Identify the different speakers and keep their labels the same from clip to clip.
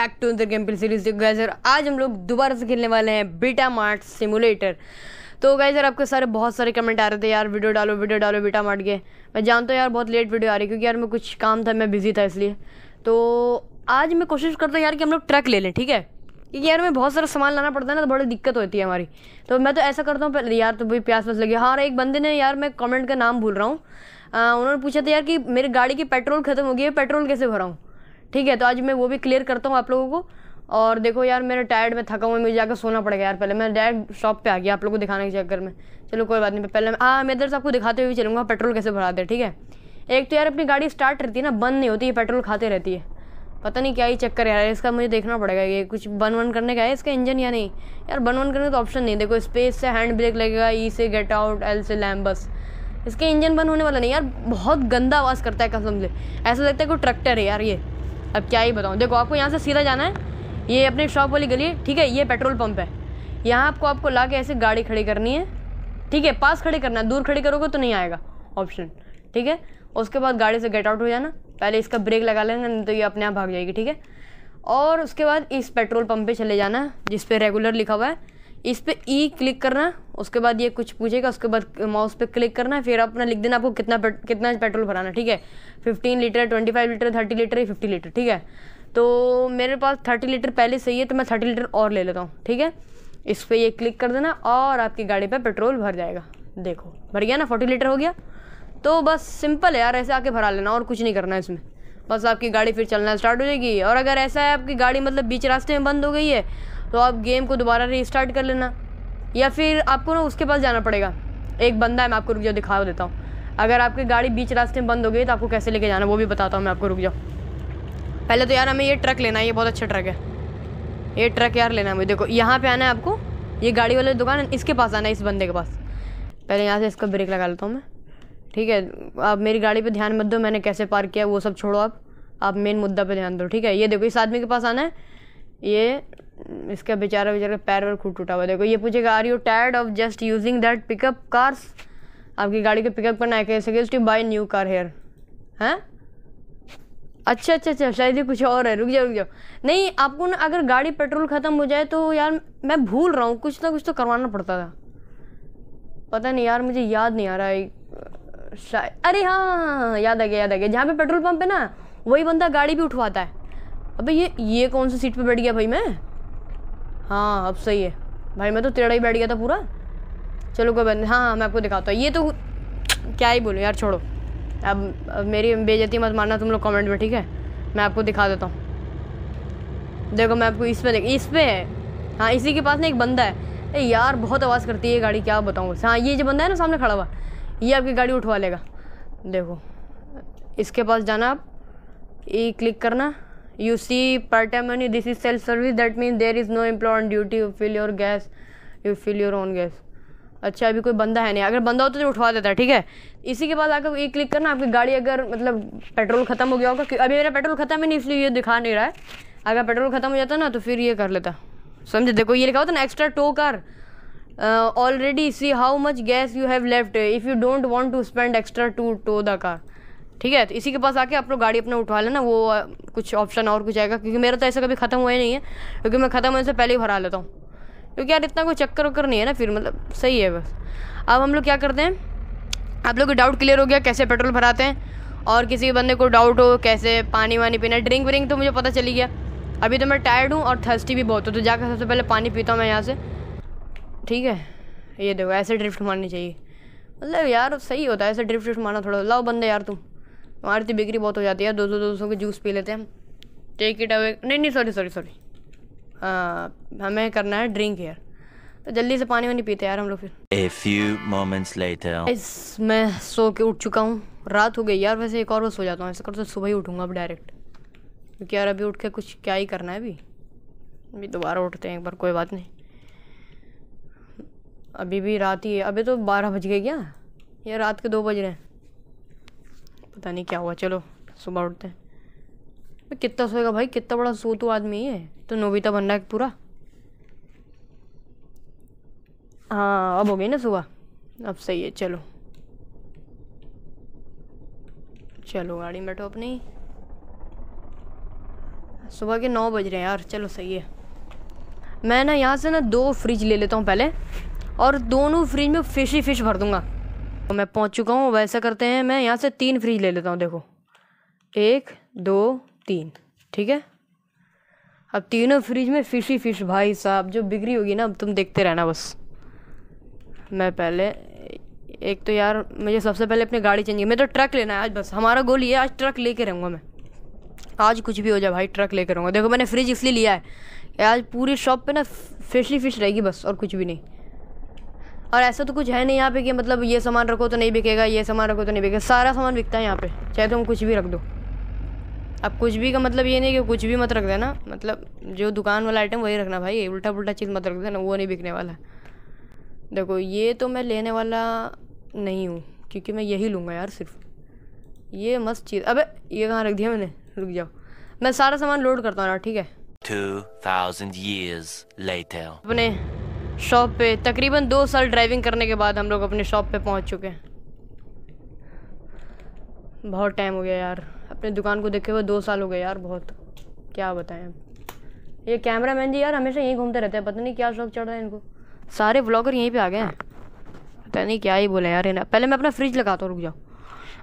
Speaker 1: Back to अंदर game play series गैजर आज हम लोग दोबारा से खेलने वाले हैं बीटा मार्ट सिमुलेटर तो गैजर आपके सारे बहुत सारे कमेंट आ रहे थे यार वीडियो डालो वीडियो डालो बीटा मार्ट के मैं जानता हूँ यार बहुत लेट वीडियो आ रही क्योंकि यार मैं कुछ काम था मैं बिजी था इसलिए तो आज मैं कोशिश करता हूँ यार कि हम लोग ट्रक ले लें ठीक है क्योंकि यार मैं बहुत सारा सामान लाना पड़ता है ना तो बड़ी दिक्कत होती है हमारी तो मैं तो ऐसा करता हूँ यार तो भाई प्यास प्यास लगी हाँ एक बंदे ने यार मैं कमेंट का नाम भूल रहा हूँ उन्होंने पूछा था यार कि मेरी गाड़ी की पेट्रोल खत्म हो गई है पेट्रोल कैसे भराऊँ ठीक है तो आज मैं वो भी क्लियर करता हूँ आप लोगों को और देखो यार मेरे टायर्ड में थका हुआ मुझे जाकर सोना पड़ गया यार पहले मैं डायरेक्ट शॉप पे आ गया आप लोगों को दिखाने के चक्कर में चलो कोई बात नहीं पहले हाँ मैं इधर से आपको दिखाते हुए चलूँगा पेट्रोल कैसे भराते दे ठीक है एक तो यार अपनी गाड़ी स्टार्ट रहती है ना बंद नहीं होती है पेट्रोल खाते रहती है पता नहीं क्या ही चक्कर यार इसका मुझे देखना पड़ेगा ये कुछ बन वन करने का है इसका इंजन या नहीं यार बन वन करने का तो ऑप्शन नहीं देखो स्पेस से हैंड ब्रेक लगेगा ई e से गेट आउट एल से लैम बस इसके इंजन बंद होने वाला नहीं यार बहुत गंदा आवाज़ करता है कसम से ऐसा लगता है कोई ट्रैक्टर है यार ये अब क्या ही बताऊँ देखो आपको यहाँ से सीधा जाना है ये अपने शॉप वाली गली ठीक है ये पेट्रोल पंप है यहाँ आपको आपको ला के ऐसे गाड़ी खड़ी करनी है ठीक है पास खड़े करना है दूर खड़े करोगे तो नहीं आएगा ऑप्शन ठीक है उसके बाद गाड़ी से गेट आउट हो जाना पहले इसका ब्रेक लगा लेना नहीं तो ये अपने आप भाग जाएगी ठीक है और उसके बाद इस पेट्रोल पंप पे चले जाना जिस पे रेगुलर लिखा हुआ है इस पर ई क्लिक करना उसके बाद ये कुछ पूछेगा उसके बाद माउस पे क्लिक करना फिर अपना लिख देना आपको कितना पे, कितना पेट्रोल भराना ठीक है 15 litre twenty five litre thirty litre fifty litre ठीक है तो मेरे पास थर्टी लीटर पहले सही है तो मैं थर्टी लीटर और ले लेता हूँ ठीक है इस पर ये क्लिक कर देना और आपकी गाड़ी पर पे पेट्रोल भर जाएगा देखो भर गया ना फोर्टी लीटर हो गया तो बस सिंपल है यार ऐसे आके भरा लेना और कुछ नहीं करना है इसमें बस आपकी गाड़ी फिर चलना स्टार्ट हो जाएगी और अगर ऐसा है आपकी गाड़ी मतलब बीच रास्ते में बंद हो गई है तो आप गेम को दोबारा रिस्टार्ट कर लेना या फिर आपको ना उसके पास जाना पड़ेगा एक बंदा है मैं आपको रुक जाओ दिखा देता हूँ अगर आपकी गाड़ी बीच रास्ते में बंद हो गई तो आपको कैसे लेके जाना वो भी बताता हूँ मैं आपको रुक जाओ पहले तो यार हमें ये ट्रक लेना है ये बहुत अच्छा ट्रक है ये ट्रक यार लेना है मुझे देखो यहाँ पे आना है आपको ये गाड़ी वाले दुकान इसके पास आना है इस बंदे के पास पहले यहाँ से इसका ब्रेक लगा लेता हूँ मैं ठीक है आप मेरी गाड़ी पर ध्यान मत दो मैंने कैसे पार्क किया वो सब छोड़ो आप आप मेन मुद्दा पर ध्यान दो ठीक है ये देखो इस आदमी के पास आना है ये इसका बेचारा बेचारा पैर वैर खूब टूटा हुआ देखो ये पूछेगा are you tired of just using that pickup cars आपकी गाड़ी को पिकअप करना है कह suggest to buy new car here हैं अच्छा अच्छा अच्छा शायद ये कुछ और है रुक जाओ रुक जाओ नहीं आपको ना अगर गाड़ी पेट्रोल ख़त्म हो जाए तो यार मैं भूल रहा हूँ कुछ ना कुछ तो करवाना पड़ता था पता नहीं यार मुझे याद नहीं आ रहा है शायद अरे हाँ, हाँ, हाँ, हाँ याद आ गया याद आ गया जहाँ पे पेट्रोल पंप है ना वही बंदा गाड़ी भी उठवाता है अबे ये ये कौन सी सीट पे बैठ गया भाई मैं हाँ अब सही है भाई मैं तो टेढ़ा ही बैठ गया था पूरा चलो कोई बंद हाँ हाँ मैं आपको दिखाता हूँ ये तो क्या ही बोलो यार छोड़ो अब, अब मेरी बेजती मत मानना तुम लोग कमेंट में ठीक है मैं आपको दिखा देता हूँ देखो मैं आपको इस पर देख इस पर है हाँ इसी के पास ना एक बंदा है ए यार बहुत आवाज़ करती है गाड़ी क्या बताऊँ हाँ ये जो बंदा है ना सामने खड़ा हुआ ये आपकी गाड़ी उठवा लेगा देखो इसके पास जाना आप ये क्लिक करना you see per time money this is self service that means there is no employer on duty you fill your gas you fill your own gas अच्छा अभी कोई बंदा है नहीं अगर बंदा होता तो उठवा देता है ठीक है इसी के बाद आकर ये क्लिक करना आपकी गाड़ी अगर मतलब पेट्रोल खत्म हो गया होगा अभी मेरा पेट्रोल खत्म है नहीं इसलिए ये दिखा नहीं रहा है अगर पेट्रोल खत्म हो जाता ना तो फिर ये कर लेता समझे देखो ये लिखा होता ना extra tow car already see how much gas you have left if you don't want to spend extra to tow the car ठीक है तो इसी के पास आके आप लोग गाड़ी अपना उठवा लेना वो कुछ ऑप्शन और कुछ आएगा क्योंकि मेरा तो ऐसा कभी ख़त्म हुआ ही नहीं है क्योंकि मैं ख़त्म होने से पहले ही भरा लेता हूँ क्योंकि यार इतना कोई चक्कर वक्कर नहीं है ना फिर मतलब सही है बस अब हम लोग क्या करते हैं आप लोग डाउट क्लियर हो गया कैसे पेट्रोल भराते हैं और किसी बंदे को डाउट हो कैसे पानी वानी पीना ड्रिंक व्रिंक तो मुझे पता चली गया अभी तो मैं टायर्ड हूँ और थर्स्टी भी बहुत हो तो जाकर सबसे पहले पानी पीता हूँ मैं यहाँ से ठीक है ये देखो ऐसे ड्रिफ्ट मारनी चाहिए मतलब यार सही होता है ऐसे ड्रिफ्ट व्रिफ्ट मारना थोड़ा लाओ बंदे यार तुम हमारी तो बिक्री बहुत हो जाती है दो दो सौ के जूस पी लेते हैं टेक इट अवे नहीं नहीं सॉरी सॉरी सॉरी हमें करना है ड्रिंक यार तो जल्दी से पानी वानी पीते यार हम लोग फिर ए फ्यू मोमेंट्स लेटर इस मैं सो के उठ चुका हूँ रात हो गई यार वैसे एक और बस सो जाता हूँ ऐसा करते तो सुबह ही उठूँगा अब डायरेक्ट क्योंकि यार अभी उठ के कुछ क्या ही करना है अभी अभी दोबारा उठते हैं एक बार कोई बात नहीं अभी भी रात ही है अभी तो बारह बज गए क्या यार रात के दो बज रहे हैं पता नहीं क्या हुआ चलो सुबह उठते हैं कितना सोएगा भाई कितना बड़ा सो तो आदमी है तो नोबिता बन रहा है पूरा हाँ अब हो गई ना सुबह अब सही है चलो चलो गाड़ी में बैठो अपनी सुबह के नौ बज रहे हैं यार चलो सही है मैं ना यहाँ से ना दो फ्रिज ले लेता हूँ पहले और दोनों फ्रिज में फ़िश ही फ़िश भर दूँगा तो मैं पहुंच चुका हूँ वैसा करते हैं मैं यहाँ से तीन फ्रिज ले लेता हूँ देखो एक दो तीन ठीक है अब तीनों फ्रिज में फ़िश ही फ़िश भाई साहब जो बिगड़ी होगी ना अब तुम देखते रहना बस मैं पहले एक तो यार मुझे सबसे पहले अपनी गाड़ी चाहिए मैं तो ट्रक लेना है आज बस हमारा गोल ये आज ट्रक ले रहूँगा मैं आज कुछ भी हो जाए भाई ट्रक ले रहूँगा देखो मैंने फ्रिज इसलिए लिया है आज पूरी शॉप पर ना फ्रेशली फिश रहेगी बस और कुछ भी नहीं और ऐसा तो कुछ है नहीं यहाँ पे कि मतलब ये सामान रखो तो नहीं बिकेगा ये सामान रखो तो नहीं बिकेगा सारा सामान बिकता है यहाँ पे चाहे तुम कुछ भी रख दो अब कुछ भी का मतलब ये नहीं कि कुछ भी मत रख देना मतलब जो दुकान वाला आइटम वही रखना भाई उल्टा पुल्टा चीज़ मत रख देना वो नहीं बिकने वाला देखो ये तो मैं लेने वाला नहीं हूँ क्योंकि मैं यही लूँगा यार सिर्फ ये मस्त चीज़ अब ये कहाँ रख दिया मैंने रुक जाओ मैं सारा सामान लोड करता हूँ ठीक है 2000 years later अपने शॉप पे तकरीबन दो साल ड्राइविंग करने के बाद हम लोग अपने शॉप पे पहुंच चुके हैं बहुत टाइम हो गया यार अपने दुकान को देखे हुए दो साल हो गए यार बहुत क्या बताएं ये कैमरा मैन जी यार हमेशा यहीं घूमते रहते हैं पता नहीं क्या शौक चढ़ रहा है इनको सारे ब्लॉगर यहीं पे आ गए हैं पता नहीं क्या ही बोले यार पहले मैं अपना फ्रिज लगाता हूँ रुक जाओ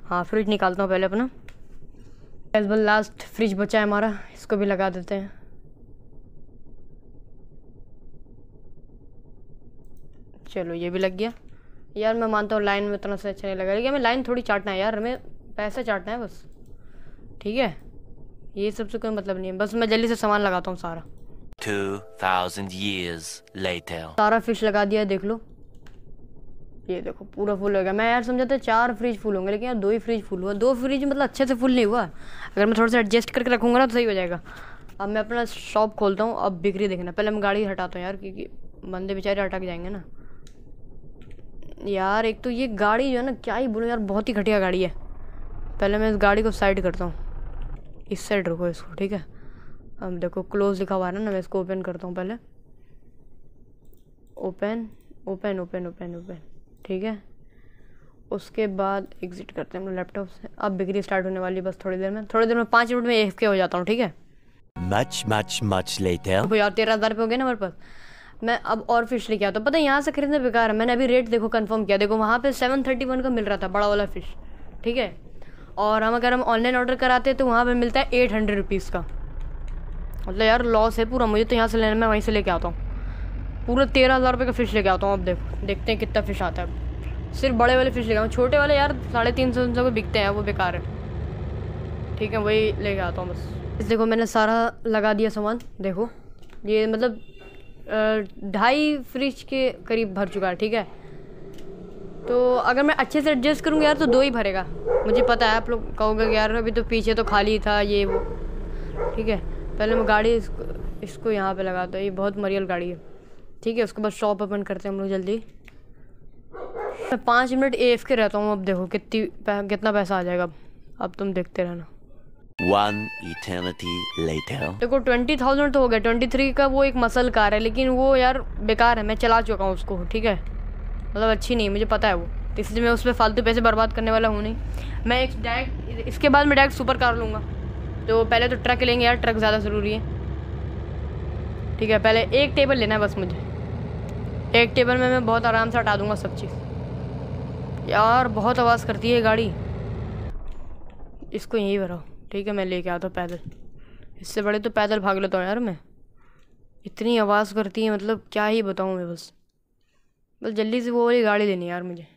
Speaker 1: हाँ फ्रिज निकालता हूँ पहले अपना लास्ट फ्रिज बचा है हमारा इसको भी लगा देते हैं चलो ये भी लग गया यार मैं मानता हूँ लाइन में इतना से अच्छा नहीं लगा लेकिन हमें लाइन थोड़ी चाटना है यार हमें पैसे चाटना है बस ठीक है ये सब से कोई मतलब नहीं है बस मैं जल्दी से सामान लगाता हूँ सारा सारा फिश लगा दिया देख लो ये देखो पूरा फुल हो गया मैं यार समझा था चार फ्रिज फुल होंगे लेकिन यार दो ही फ्रिज फुल हुआ दो फ्रिज मतलब अच्छे से फुल नहीं हुआ अगर मैं थोड़ा सा एडजस्ट करके रखूँगा ना तो सही हो जाएगा अब मैं अपना शॉप खोलता हूँ अब बिक्री देखना पहले मैं गाड़ी हटाता हूँ यार क्योंकि बंदे बेचारे अटक जाएंगे ना यार एक तो ये गाड़ी जो है ना क्या ही बोलूँ यार बहुत ही घटिया गाड़ी है पहले मैं इस गाड़ी को साइड करता हूँ इस साइड रखो इसको ठीक है अब देखो क्लोज लिखा हुआ है ना मैं इसको ओपन करता हूँ पहले open open open open open ठीक है उसके बाद एग्ज़िट करते हैं लैपटॉप से अब बिक्री स्टार्ट होने वाली बस थोड़ी देर में थोड़ी देर में पाँच मिनट में एफ के हो जाता हूँ ठीक है मच मच मच हैं यार तेरह हज़ार रुपये हो गए ना मेरे पास मैं अब और फिश लेके आता हूँ पता है यहाँ से खरीदना बेकार है मैंने अभी रेट देखो कंफर्म किया देखो वहाँ पे सेवन थर्टी वन का मिल रहा था बड़ा वाला फ़िश ठीक है और हम अगर हम ऑनलाइन ऑर्डर कराते हैं तो वहाँ पर मिलता है एट हंड्रेड रुपीज़ का मतलब यार लॉस है पूरा मुझे तो यहाँ से लेना मैं वहीं से लेके आता हूँ पूरा तेरह हज़ार रुपये का फ़िश लेके आता हूँ अब देखो देखते हैं कितना फ़िश आता है सिर्फ बड़े वाले फ़िश लेके आऊँ छोटे वाले यार साढ़े तीन सौ तीन सौ बिकते हैं वो बेकार है ठीक है वही लेके आता हूँ बस देखो मैंने सारा लगा दिया सामान देखो ये मतलब ढाई फ्रिज के करीब भर चुका है ठीक है तो अगर मैं अच्छे से एडजस्ट करूँगा यार तो दो ही भरेगा मुझे पता है आप लोग कहोगे कि यार अभी तो पीछे तो खाली था ये वो ठीक है पहले मैं गाड़ी इसको इसको यहाँ पे लगाता दो ये बहुत मरियल गाड़ी है ठीक है उसके बाद शॉप ओपन करते हैं हम लोग जल्दी मैं पाँच मिनट ए एफ के रहता हूँ अब देखो कितनी कितना पैसा आ जाएगा अब अब तुम देखते रहना वन इटर्निटी लेटर देखो ट्वेंटी थाउजेंड तो हो गया ट्वेंटी थ्री का वो एक मसल कार है लेकिन वो यार बेकार है मैं चला चुका हूँ उसको ठीक है मतलब अच्छी नहीं मुझे पता है वो इसलिए मैं उस पर फालतू पैसे बर्बाद करने वाला हूँ नहीं मैं एक डायरेक्ट इसके बाद मैं डायरेक्ट सुपर कार लूँगा तो पहले तो ट्रक लेंगे यार ट्रक ज़्यादा ज़रूरी है ठीक है पहले एक टेबल लेना है बस मुझे एक टेबल में मैं बहुत आराम से हटा दूँगा सब चीज़ यार बहुत आवाज़ करती है गाड़ी इसको यहीं भराओ ठीक है मैं लेके आता हूँ पैदल इससे बड़े तो पैदल भाग लेता हूँ यार मैं इतनी आवाज़ करती है मतलब क्या ही बताऊँ मैं बस बस जल्दी से वो वाली गाड़ी लेनी यार मुझे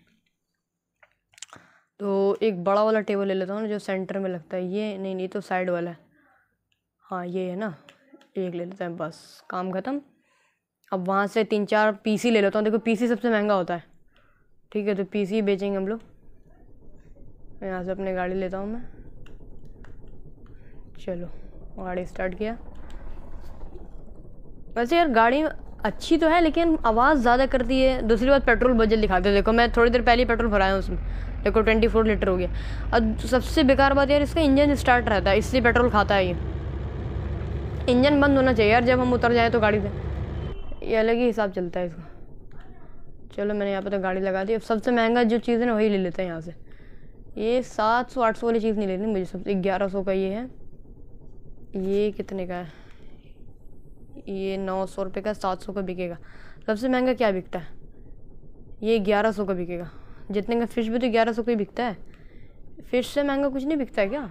Speaker 1: तो एक बड़ा वाला टेबल ले लेता हूँ ना जो सेंटर में लगता है ये नहीं नहीं तो साइड वाला है हाँ ये है ना एक ले लेते हैं बस काम ख़त्म अब वहाँ से तीन चार पीसी ले लेता हूँ देखो पीसी सबसे महंगा होता है ठीक है तो पीसी बेचेंगे हम लोग यहाँ से अपने गाड़ी लेता हूँ मैं चलो गाड़ी स्टार्ट किया वैसे यार गाड़ी अच्छी तो है लेकिन आवाज़ ज़्यादा करती है दूसरी बात पेट्रोल बजट दिखाते देखो मैं थोड़ी देर पहले ही पेट्रोल भराया हूँ उसमें देखो ट्वेंटी फोर लीटर हो गया अब सबसे बेकार बात यार इसका इंजन स्टार्ट रहता है इसलिए पेट्रोल खाता है ये इंजन बंद होना चाहिए यार जब हम उतर जाए तो गाड़ी से ये अलग ही हिसाब चलता है इसका चलो मैंने यहाँ पर तो गाड़ी लगा दी अब सबसे महंगा जो चीज़ है ना वही ले लेते हैं यहाँ से ये सात सौ आठ सौ वाली चीज़ नहीं लेनी मुझे सबसे ग्यारह सौ का ये है ये कितने का है ये नौ सौ रुपये का सात सौ का बिकेगा सबसे महंगा क्या बिकता है ये ग्यारह सौ का बिकेगा जितने का फ़िश भी तो ग्यारह सौ का ही बिकता है फ़िश से महंगा कुछ नहीं बिकता है क्या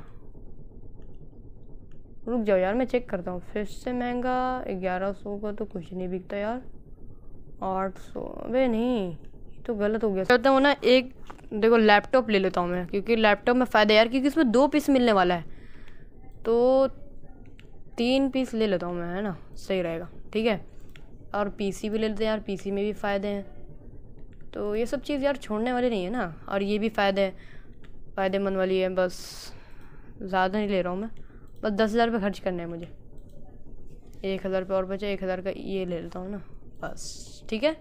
Speaker 1: रुक जाओ यार मैं चेक करता हूँ फ़िश से महंगा ग्यारह सौ का तो कुछ नहीं बिकता यार आठ सौ अरे नहीं तो गलत हो गया कहता हूँ ना एक देखो लैपटॉप ले लेता हूँ मैं क्योंकि लैपटॉप में फ़ायदा यार क्योंकि इसमें दो पीस मिलने वाला है तो तीन पीस ले लेता हूँ मैं है ना सही रहेगा ठीक है और पीसी भी ले लेते हैं यार पीसी में भी फ़ायदे हैं तो ये सब चीज़ यार छोड़ने वाली नहीं है ना और ये भी फ़ायदे हैं फ़ायदेमंद वाली है बस ज़्यादा नहीं ले रहा हूँ मैं बस दस हज़ार रुपये खर्च करना है मुझे एक हज़ार रुपये और बचे एक हज़ार का ये ले लेता हूँ ना बस ठीक है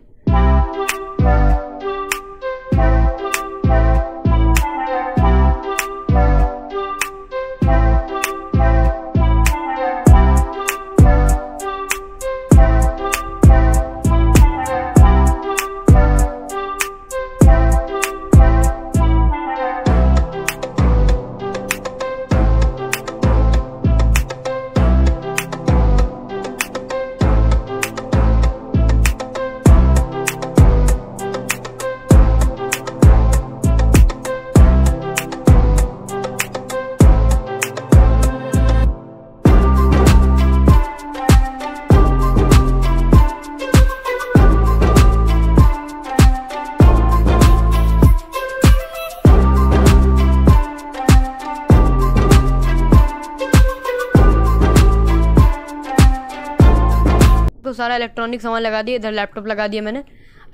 Speaker 1: सारा इलेक्ट्रॉनिक सामान लगा दिया इधर लैपटॉप लगा दिया मैंने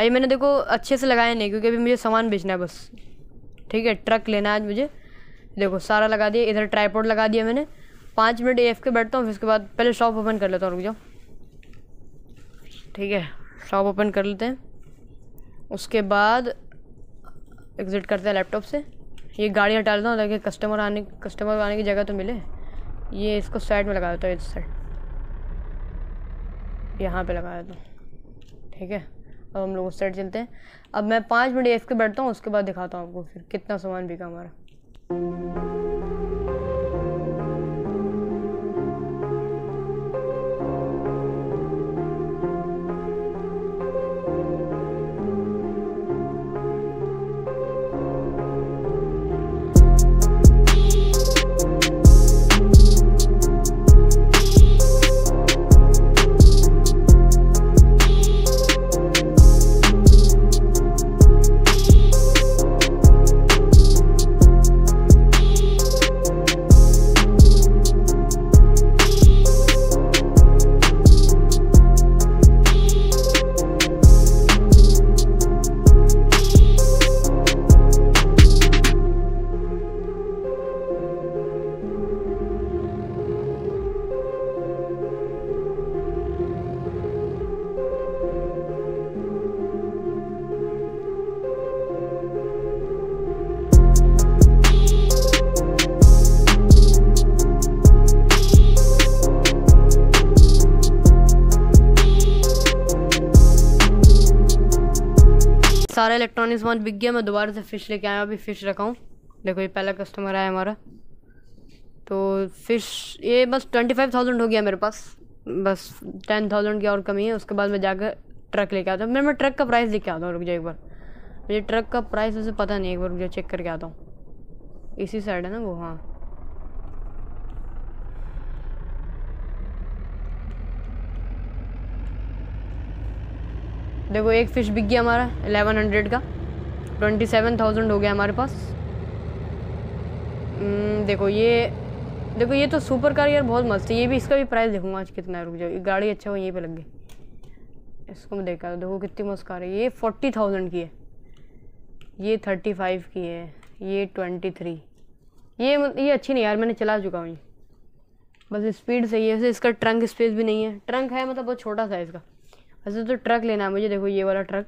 Speaker 1: अभी मैंने देखो अच्छे से लगाया नहीं क्योंकि अभी मुझे सामान बेचना है बस ठीक है ट्रक लेना है आज मुझे देखो सारा लगा दिया इधर ट्राईपोर्ट लगा दिया मैंने पाँच मिनट एफ के बैठता हूँ फिर उसके बाद पहले शॉप ओपन कर लेता हूँ रुक जाओ ठीक है शॉप ओपन कर लेते हैं उसके बाद एग्ज़िट करते हैं लैपटॉप से ये गाड़ी हटा लेता हूँ ताकि कस्टमर आने कस्टमर आने की जगह तो मिले ये इसको साइड में लगा देता हूँ इस साइड यहाँ पे लगा देता हूँ ठीक है अब हम लोग उस साइड चलते हैं अब मैं पाँच मिनट एफ के बैठता हूँ उसके बाद दिखाता हूँ आपको फिर कितना सामान बिका हमारा सारा इलेक्ट्रॉनिक्स वहाँ बिक गया मैं दोबारा से फ़िश लेके आया अभी फ़िश रखा हूँ देखो ये पहला कस्टमर आया हमारा तो फ़िश ये बस ट्वेंटी फाइव थाउजेंड हो गया मेरे पास बस टेन थाउजेंड की और कमी है उसके बाद मैं जाकर ट्रक लेके आता हूँ मैं मैं ट्रक का प्राइस लेके आता हूँ रुक जाए एक बार मुझे ट्रक का प्राइस उसे पता नहीं एक बार मुझे चेक करके आता हूँ इसी साइड है ना वो हाँ देखो एक फ़िश बिक गया हमारा एलेवन हंड्रेड का ट्वेंटी सेवन थाउजेंड हो गया हमारे पास हम्म, देखो ये देखो ये तो सुपर कार यार बहुत मस्त है ये भी इसका भी प्राइस देखूंगा आज कितना है रुक जाओ गाड़ी अच्छा हो यहीं पे लग गई इसको मैं देखा देखो कितनी मस्त कार है ये फोर्टी थाउजेंड की है ये थर्टी फाइव की है ये ट्वेंटी थ्री ये ये अच्छी नहीं यार मैंने चला चुका हूँ ये बस स्पीड सही है इसका ट्रंक स्पेस भी नहीं है ट्रंक है मतलब बहुत छोटा सा इसका वैसे तो ट्रक लेना है मुझे देखो ये वाला ट्रक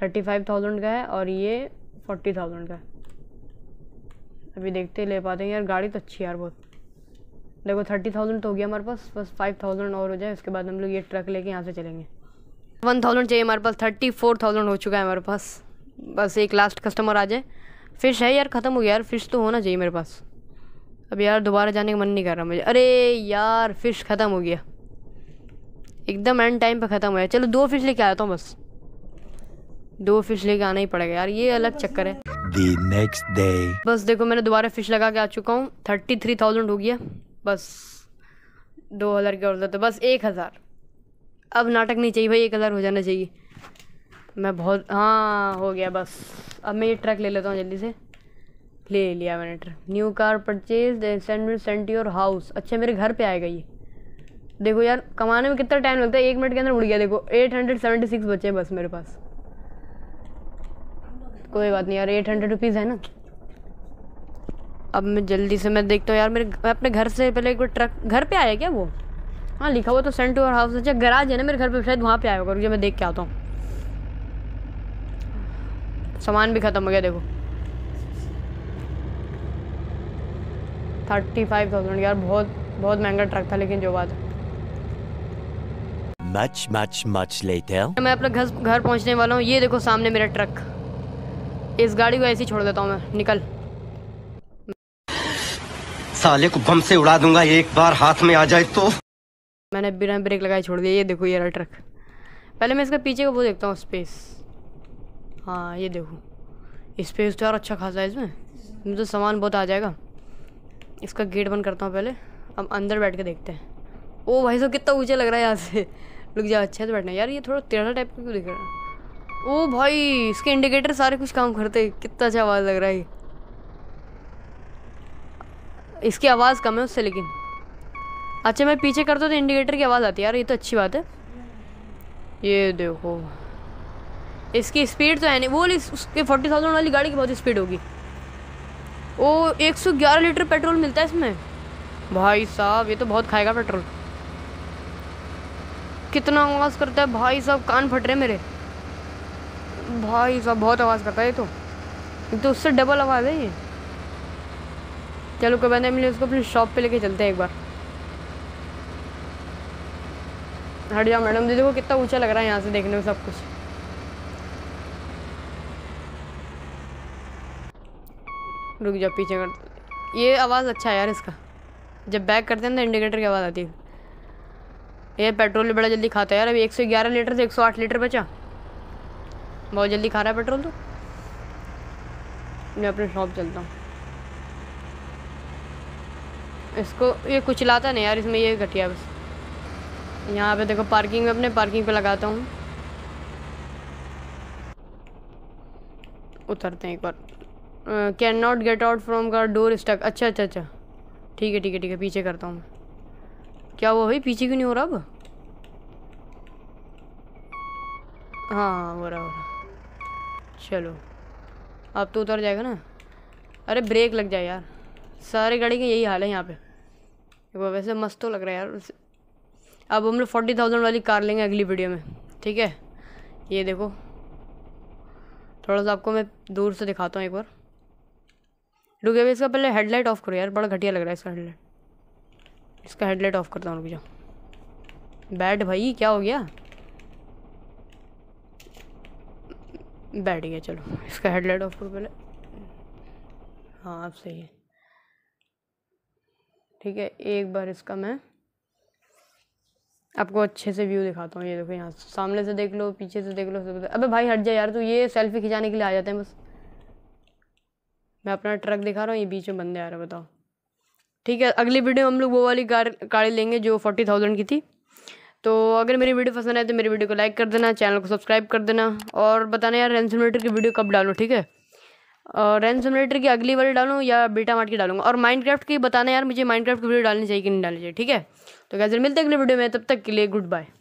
Speaker 1: थर्टी फाइव थाउजेंड का है और ये फोर्टी थाउजेंड का है अभी देखते ले पाते हैं यार गाड़ी तो अच्छी है यार बहुत देखो थर्टी थाउजेंड तो हो गया हमारे पास बस फाइव थाउजेंड और हो जाए उसके बाद हम लोग ये ट्रक लेके यहाँ से चलेंगे वन थाउजेंड चाहिए हमारे पास थर्टी फोर थाउजेंड हो चुका है हमारे पास बस एक लास्ट कस्टमर आ जाए फिश है यार ख़त्म हो गया यार फिश तो होना चाहिए मेरे पास अब यार दोबारा जाने का मन नहीं कर रहा मुझे अरे यार फिश ख़त्म हो गया एकदम एंड टाइम पे ख़त्म हो गया चलो दो फिश लेके आता हूँ बस दो फिश लेके आना ही पड़ेगा यार ये अलग चक्कर है The next day. बस देखो मैंने दोबारा फिश लगा के आ चुका हूँ थर्टी थ्री थाउजेंड हो गया बस दो हज़ार की और तो बस एक हज़ार अब नाटक नहीं चाहिए भाई एक हज़ार हो जाना चाहिए मैं बहुत हाँ हो गया बस अब मैं ये ट्रक ले लेता हूँ जल्दी से ले लिया मैंने truck new car purchase sandwich sent house अच्छा मेरे घर पे आएगा ये देखो यार कमाने में कितना टाइम लगता है एक मिनट के अंदर उड़ गया देखो एट हंड्रेड सेवेंटी सिक्स बचे हैं बस मेरे पास कोई बात नहीं यार एट हंड्रेड रुपीज़ है ना अब मैं जल्दी से मैं देखता हूँ यार मेरे मैं अपने घर से पहले एक बार ट्रक घर पे आया क्या वो हाँ लिखा हुआ तो सेंट टू हाउस अच्छा गराज है ना मेरे घर पे शायद वहाँ पे आया होगा मैं देख के आता हूँ सामान भी ख़त्म हो गया देखो थर्टी फाइव थाउजेंड यार बहुत बहुत महंगा ट्रक था लेकिन जो बात है मच मच much later. मैं अपने घर घर पहुंचने वाला हूँ ये देखो सामने मेरा ट्रक इस गाड़ी को ऐसे ही छोड़ देता हूँ मैं निकल साले को बम से उड़ा दूंगा एक बार हाथ में आ जाए तो मैंने बिना ब्रेक लगाए छोड़ दिया ये देखो ये रहा ट्रक पहले मैं इसका पीछे का वो देखता हूँ स्पेस हाँ ये देखो स्पेस तो यार अच्छा खासा है इसमें इसमें तो सामान बहुत आ जाएगा इसका गेट बंद करता हूँ पहले अब अंदर बैठ के देखते हैं ओ भाई साहब कितना ऊँचा लग रहा है यहाँ से लुक जाए अच्छे से बैठना यार ये थोड़ा तेरा टाइप का क्यों दिख रहा है ओ भाई इसके इंडिकेटर सारे कुछ काम करते कितना अच्छा आवाज़ लग रहा है इसकी आवाज़ कम है उससे लेकिन अच्छा मैं पीछे करता तो इंडिकेटर की आवाज़ आती है यार ये तो अच्छी बात है ये देखो इसकी स्पीड तो है नहीं वो उसके फोर्टी थाउजेंड वाली गाड़ी की बहुत स्पीड होगी सौ 111 लीटर पेट्रोल मिलता है इसमें भाई साहब ये तो बहुत खाएगा पेट्रोल कितना आवाज़ करता है भाई साहब कान फट रहे मेरे भाई साहब बहुत आवाज़ करता है ये तो तो उससे डबल आवाज़ है ये चलो कभी मिले उसको अपनी शॉप पे लेके चलते हैं एक बार हट जाओ मैडम जी देखो कितना ऊंचा लग रहा है यहाँ से देखने में सब कुछ रुक जाओ पीछे कर ये आवाज़ अच्छा है यार इसका जब बैक करते हैं ना इंडिकेटर तो की आवाज़ आती है ये पेट्रोल भी बड़ा जल्दी खाता है यार अभी 111 लीटर से 108 लीटर बचा बहुत जल्दी खा रहा है पेट्रोल तो मैं अपने शॉप चलता हूँ इसको ये कुछ लाता नहीं यार इसमें ये घटिया बस यहाँ पे देखो पार्किंग में अपने पार्किंग पे लगाता हूँ उतरते हैं एक बार can not get out from car door stuck अच्छा अच्छा अच्छा ठीक है ठीक है ठीक है पीछे करता हूँ मैं क्या हुआ भाई पीछे क्यों नहीं हो रहा अब हाँ हो रहा हो रहा चलो अब तो उतर जाएगा ना अरे ब्रेक लग जाए यार सारे गाड़ी के यही हाल है यहाँ पे वैसे मस्त तो लग रहा है यार अब हम लोग फोर्टी थाउजेंड वाली कार लेंगे अगली वीडियो में ठीक है ये देखो थोड़ा सा आपको मैं दूर से दिखाता हूँ एक बार रुके भाई इसका पहले हेडलाइट ऑफ करो यार बड़ा घटिया लग रहा है इसका हेडलाइट इसका हेडलाइट ऑफ करता हूँ रुक जाओ बैठ भाई क्या हो गया बैठ गया चलो इसका हेडलाइट ऑफ करो पहले हाँ आप सही है ठीक है एक बार इसका मैं आपको अच्छे से व्यू दिखाता हूँ ये देखो यहाँ सामने से देख लो पीछे से देख लो सब अबे भाई हट जा यार तू ये सेल्फी खिंचाने के लिए आ जाते हैं बस मैं अपना ट्रक दिखा रहा हूँ ये बीच में बंदे आ रहे बताओ ठीक है अगली वीडियो हम लोग वो वाली कार गाड़ी लेंगे जो फोर्टी थाउजेंड की थी तो अगर मेरी वीडियो पसंद आए तो मेरी वीडियो को लाइक कर देना चैनल को सब्सक्राइब कर देना और बताना यार रेंसमलेटर की वीडियो कब डालूँ ठीक है और रेंसमलेटर की अगली वाली डालूँ या बेटा मार्ट की डालूँगा और क्राफ्ट की बताना यार मुझे क्राफ्ट की वीडियो डालनी चाहिए कि नहीं डालनी चाहिए ठीक है तो कैसे मिलते हैं अगले वीडियो में तब तक के लिए गुड बाय